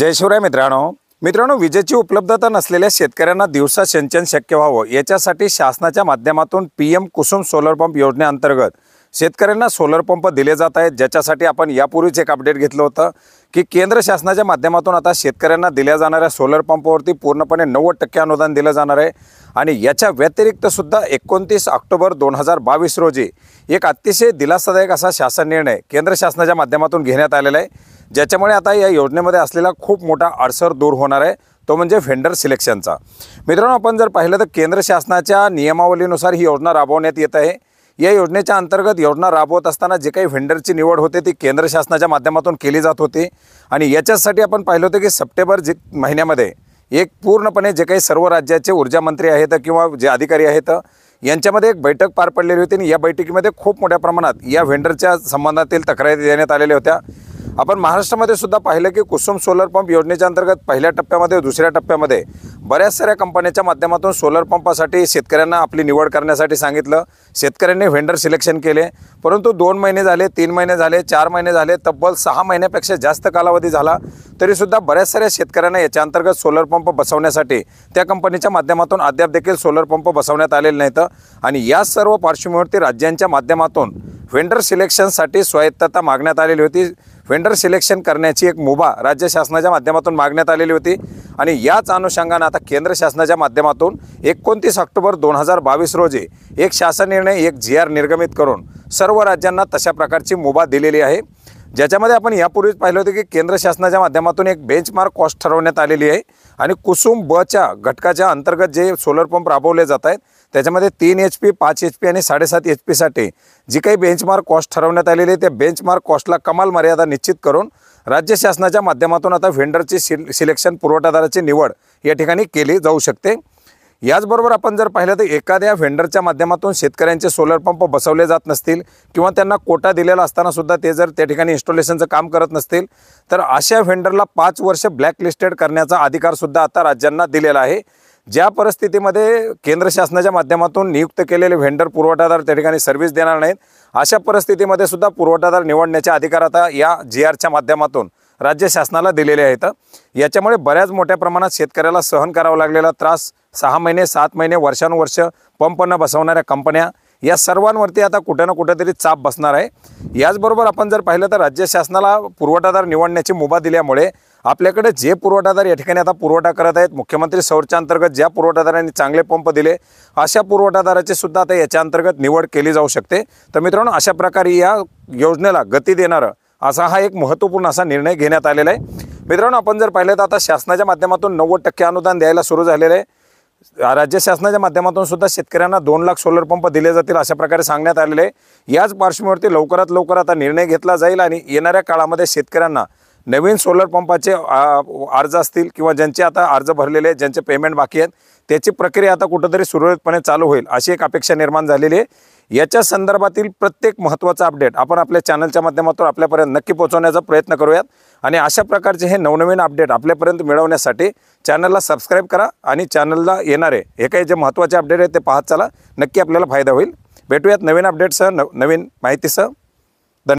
जयशिवराय मित्रांनो मित्रांनो विजेची उपलब्धता नसलेल्या शेतकऱ्यांना दिवसा सिंचन शक्य व्हावं याच्यासाठी शासनाच्या माध्यमातून P M Kusum solar pump योजनेअंतर्गत शेतकऱ्यांना सोलर पंप दिले जात आहेत ज्याच्यासाठी आपण यापूर्वीच एक अपडेट घेतलं होतं की केंद्र शासनाच्या माध्यमातून आता शेतकऱ्यांना दिल्या जाणाऱ्या सोलर पंपावरती पूर्णपणे नव्वद टक्के अनुदान दिलं जाणार आहे आणि याच्या व्यतिरिक्तसुद्धा एकोणतीस ऑक्टोबर दोन हजार बावीस रोजी एक अतिशय दिलासादायक असा शासन निर्णय केंद्र शासनाच्या माध्यमातून घेण्यात आलेला आहे ज्याच्यामुळे आता या योजनेमध्ये असलेला खूप मोठा अडसर दूर होणार आहे तो म्हणजे व्हेंडर सिलेक्शनचा मित्रांनो आपण जर पाहिलं तर केंद्र शासनाच्या नियमावलीनुसार ही योजना राबवण्यात येत आहे या योजनेच्या अंतर्गत योजना राबवत असताना जे काही व्हेंडरची निवड होते ती केंद्र शासनाच्या माध्यमातून केली जात होती आणि याच्यासाठी आपण पाहिलं होतं की सप्टेंबर जे महिन्यामध्ये एक पूर्णपणे जे काही सर्व राज्याचे ऊर्जामंत्री आहेत किंवा जे अधिकारी आहेत यांच्यामध्ये एक बैठक पार पडलेली होती आणि या बैठकीमध्ये खूप मोठ्या प्रमाणात या व्हेंडरच्या संबंधातील तक्रारी देण्यात आलेल्या होत्या आपण महाराष्ट्रामध्ये सुद्धा पाहिलं की कुसुम सोलर पंप योजनेच्या अंतर्गत पहिल्या टप्प्यामध्ये दुसऱ्या टप्प्यामध्ये बऱ्याच साऱ्या कंपन्यांच्या माध्यमातून सोलर पंपासाठी शेतकऱ्यांना आपली निवड करण्यासाठी सांगितलं शेतकऱ्यांनी व्हेंडर सिलेक्शन केले परंतु दोन महिने झाले तीन महिने झाले चार महिने झाले तब्बल सहा महिन्यापेक्षा जास्त कालावधी झाला तरीसुद्धा बऱ्याच साऱ्या शेतकऱ्यांना याच्या अंतर्गत सोलर पंप बसवण्यासाठी त्या कंपनीच्या माध्यमातून अद्याप देखील सोलर पंप बसवण्यात आलेले नाहीत आणि या सर्व पार्श्वभूमीवरती राज्यांच्या माध्यमातून व्हेंडर सिलेक्शनसाठी स्वायत्तता मागण्यात आलेली होती व्हेंडर सिलेक्शन करण्याची एक मुभा राज्य शासनाच्या माध्यमातून मागण्यात आलेली होती आणि याच अनुषंगानं आता केंद्र शासनाच्या माध्यमातून एकोणतीस ऑक्टोबर दोन हजार बावीस रोजी एक शासन निर्णय एक जी आर निर्गमित करून सर्व राज्यांना तशा प्रकारची मुभा दिलेली आहे ज्याच्यामध्ये आपण यापूर्वीच पाहिलं होतं की केंद्र शासनाच्या माध्यमातून एक बेंचमार्क कॉस्ट ठरवण्यात आलेली आहे आणि कुसुम बच्या घटकाच्या अंतर्गत जे सोलर पंप राबवले जात आहेत त्याच्यामध्ये तीन एच पी पाच एच पी आणि साडेसात एच पीसाठी जी काही बेंचमार्क कॉस्ट ठरवण्यात आलेली आहे त्या बेंचमार्क कॉस्टला कमाल मर्यादा निश्चित करून राज्य शासनाच्या माध्यमातून आता व्हेंडरची सिल सिलेक्शन पुरवठादाराची निवड या ठिकाणी केली जाऊ शकते याचबरोबर आपण जर पाहिलं तर एखाद्या व्हेंडरच्या माध्यमातून शेतकऱ्यांचे सोलर पंप बसवले जात नसतील किंवा त्यांना कोटा दिलेला असताना सुद्धा ते जर त्या ठिकाणी इन्स्टॉलेशनचं काम करत नसतील तर अशा व्हेंडरला पाच वर्ष ब्लॅक लिस्टेड करण्याचा अधिकारसुद्धा आता राज्यांना दिलेला आहे ज्या परिस्थितीमध्ये केंद्र शासनाच्या माध्यमातून नियुक्त केलेले व्हेंडर पुरवठादार त्या ठिकाणी सर्व्हिस देणार नाहीत अशा परिस्थितीमध्ये सुद्धा पुरवठादार निवडण्याचे अधिकार आता या जी आरच्या माध्यमातून राज्य शासनाला दिलेले आहेत याच्यामुळे बऱ्याच मोठ्या प्रमाणात शेतकऱ्याला सहन करावा लागलेला त्रास सहा महिने सात महिने वर्षानुवर्ष पंप न बसवणाऱ्या कंपन्या या सर्वांवरती आता कुठे ना कुठेतरी चाप बसणार आहे याचबरोबर आपण जर पाहिलं तर राज्य शासनाला पुरवठादार निवडण्याची मुभा दिल्यामुळे आपल्याकडे जे पुरवठादार या ठिकाणी आता पुरवठा करत आहेत मुख्यमंत्री सौरच्या अंतर्गत ज्या पुरवठादारांनी चांगले पंप दिले अशा पुरवठादाराची सुद्धा आता याच्या अंतर्गत निवड केली जाऊ शकते तर मित्रांनो अशा प्रकारे या योजनेला गती देणारं असा हा एक महत्त्वपूर्ण असा निर्णय घेण्यात आलेला आहे मित्रांनो आपण जर पाहिलं तर आता शासनाच्या माध्यमातून नव्वद टक्के अनुदान द्यायला सुरू झालेलं आहे राज्य शासनाच्या माध्यमातून सुद्धा शेतकऱ्यांना दोन लाख सोलर पंप दिले जातील अशा प्रकारे सांगण्यात आलेले आहे याच पार्श्वभूमीवरती लवकरात लवकर आता निर्णय घेतला जाईल आणि येणाऱ्या काळामध्ये शेतकऱ्यांना नवीन सोलर पंपाचे अर्ज असतील किंवा ज्यांचे आता अर्ज भरलेले आहेत ज्यांचे पेमेंट बाकी आहेत त्याची प्रक्रिया आता कुठंतरी सुरळीतपणे चालू होईल अशी एक अपेक्षा निर्माण झालेली आहे याच्या संदर्भातील प्रत्येक महत्त्वाचा अपडेट आपण आपल्या चॅनलच्या माध्यमातून आपल्यापर्यंत नक्की पोहोचवण्याचा प्रयत्न करूयात आणि अशा प्रकारचे हे नवनवीन अपडेट आपल्यापर्यंत मिळवण्यासाठी चॅनलला सबस्क्राईब करा आणि चॅनलला येणारे हे काही जे महत्त्वाचे अपडेट आहेत ते पाहत चला नक्की आपल्याला फायदा होईल भेटूयात नवीन अपडेटसह नव नवीन माहितीसह